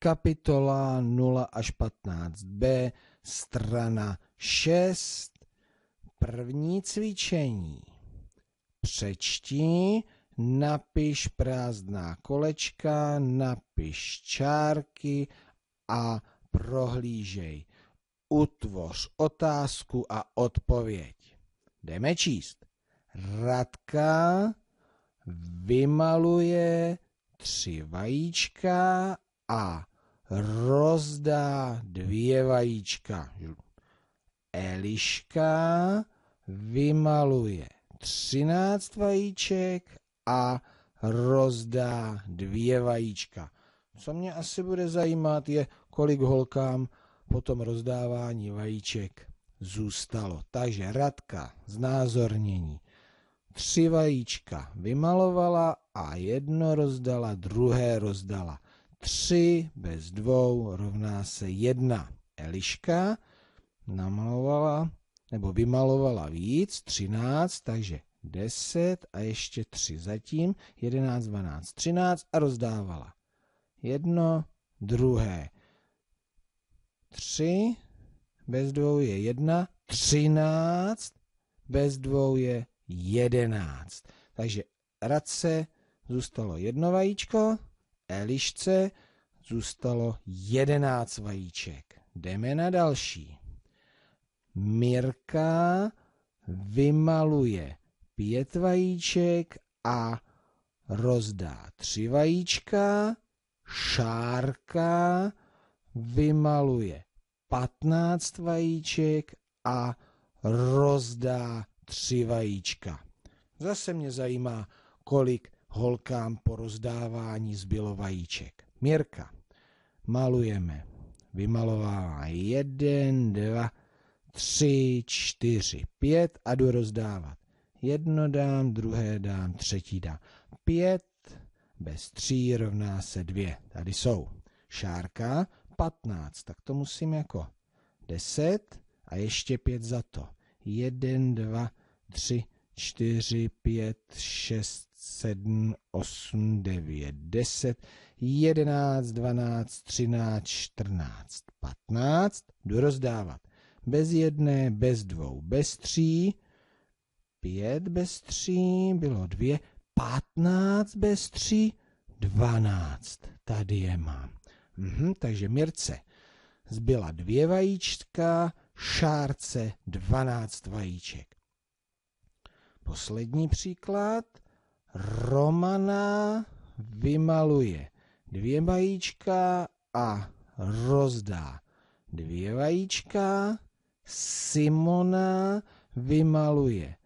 kapitola 0 až 15b, strana 6, první cvičení. Přečti, napiš prázdná kolečka, napiš čárky a prohlížej. Utvoř otázku a odpověď. Jdeme číst. Radka vymaluje tři vajíčka a rozdá dvě vajíčka. Eliška vymaluje třináct vajíček a rozdá dvě vajíčka. Co mě asi bude zajímat, je, kolik holkám po tom rozdávání vajíček zůstalo. Takže Radka znázornění. Tři vajíčka vymalovala a jedno rozdala, druhé rozdala. 3 bez 2 rovná se 1. Eliška namalovala nebo vymalovala víc, 13, takže 10 a ještě 3 zatím, 11, 12, 13 a rozdávala. Jedno, druhé. 3 bez 2 je 1, 13 bez 2 je 11. Takže radce zůstalo jedno vajíčko, Elišce zůstalo jedenáct vajíček. Jdeme na další. Mirka vymaluje pět vajíček a rozdá tři vajíčka. Šárka vymaluje patnáct vajíček a rozdá tři vajíčka. Zase mě zajímá, kolik holkám po rozdávání zbylo vajíček. Mirka, malujeme. Vymalovává jeden, dva, tři, čtyři, pět a jdu rozdávat. Jedno dám, druhé dám, třetí dám. Pět bez tří rovná se dvě. Tady jsou. Šárka, patnáct, tak to musím jako deset a ještě pět za to. Jeden, dva, tři, 4, 5, 6, 7, 8, 9, 10, 11, 12, 13, 14, 15. Jdu rozdávat. Bez jedné, bez dvou, bez tří. Pět bez tří, bylo dvě. Patnáct bez tří, dvanáct. Tady je mám. Mhm, takže Mirce zbyla dvě vajíčka, šárce dvanáct vajíček poslední příklad. Romana vymaluje dvě vajíčka a rozdá dvě vajíčka. Simona vymaluje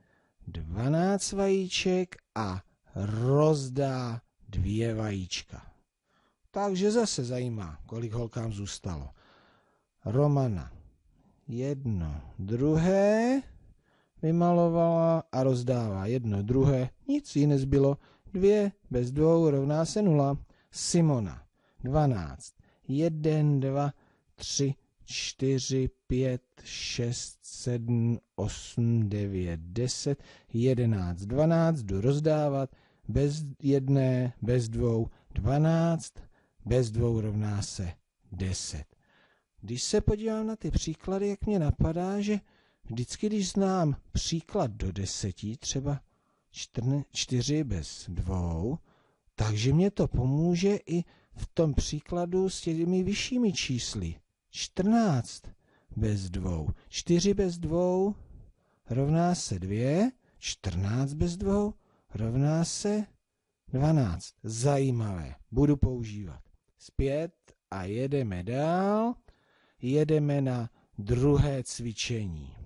dvanáct vajíček a rozdá dvě vajíčka. Takže zase zajímá, kolik holkám zůstalo. Romana. Jedno, druhé, vymalovala a rozdává jedno druhé, nic jí nezbylo, dvě bez dvou rovná se nula. Simona, dvanáct, jeden, dva, tři, čtyři, pět, šest, sedm, osm, devět, deset, jedenáct, dvanáct, jdu rozdávat, bez jedné, bez dvou, dvanáct, bez dvou rovná se deset. Když se podívám na ty příklady, jak mě napadá, že Vždycky, když znám příklad do deseti, třeba čtrne, čtyři bez dvou, takže mě to pomůže i v tom příkladu s těmi vyššími čísly. 14 bez dvou. čtyři bez dvou rovná se dvě, 14 bez dvou rovná se 12. Zajímavé. Budu používat. Zpět a jedeme dál. Jedeme na druhé cvičení.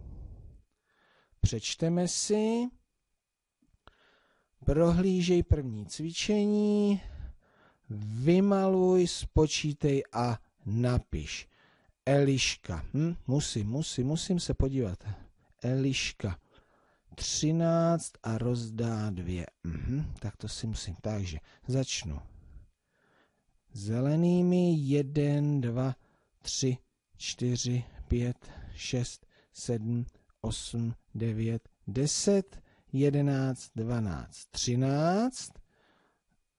Přečteme si. Prohlížej první cvičení, vymaluj, spočítej a napiš. Eliška. Hm? Musím, musím, musím se podívat. Eliška. 13 a rozdá dvě. Mhm, tak to si musím. Takže začnu. Zelenými 1, 2, 3, 4, 5, 6, 7, 8, 9, 10, 11, 12, 13.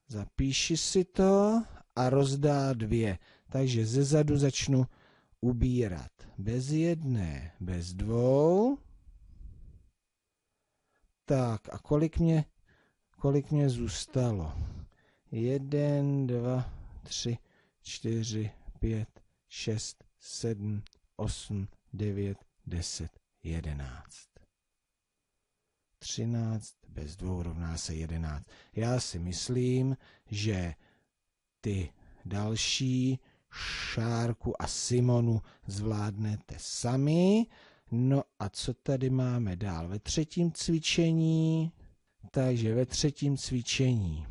Zapíši si to a rozdá dvě. Takže ze zadu začnu ubírat. Bez jedné, bez dvou. Tak a kolik mě, kolik mě zůstalo? Jeden, dva, tři, čtyři, pět, šest, sedm, osm, devět, deset jedenáct. Třináct bez dvou rovná se jedenáct. Já si myslím, že ty další Šárku a Simonu zvládnete sami. No a co tady máme dál? Ve třetím cvičení, takže ve třetím cvičení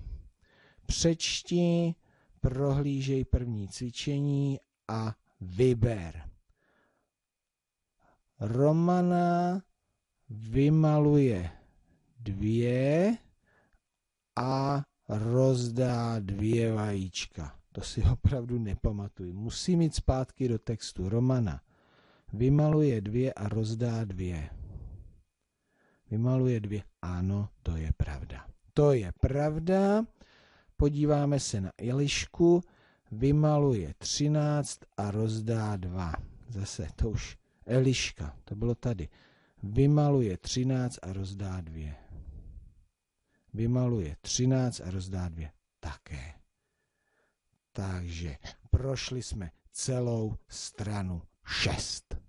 přečti, prohlížej první cvičení a vyber. Romana vymaluje dvě a rozdá dvě vajíčka. To si opravdu nepamatuji. Musím jít zpátky do textu Romana. Vymaluje dvě a rozdá dvě. Vymaluje dvě. Ano, to je pravda. To je pravda. Podíváme se na Elišku. Vymaluje 13 a rozdá 2. Zase to už Eliška, to bylo tady, vymaluje 13 a rozdá dvě. Vymaluje 13 a rozdá dvě také. Takže prošli jsme celou stranu 6.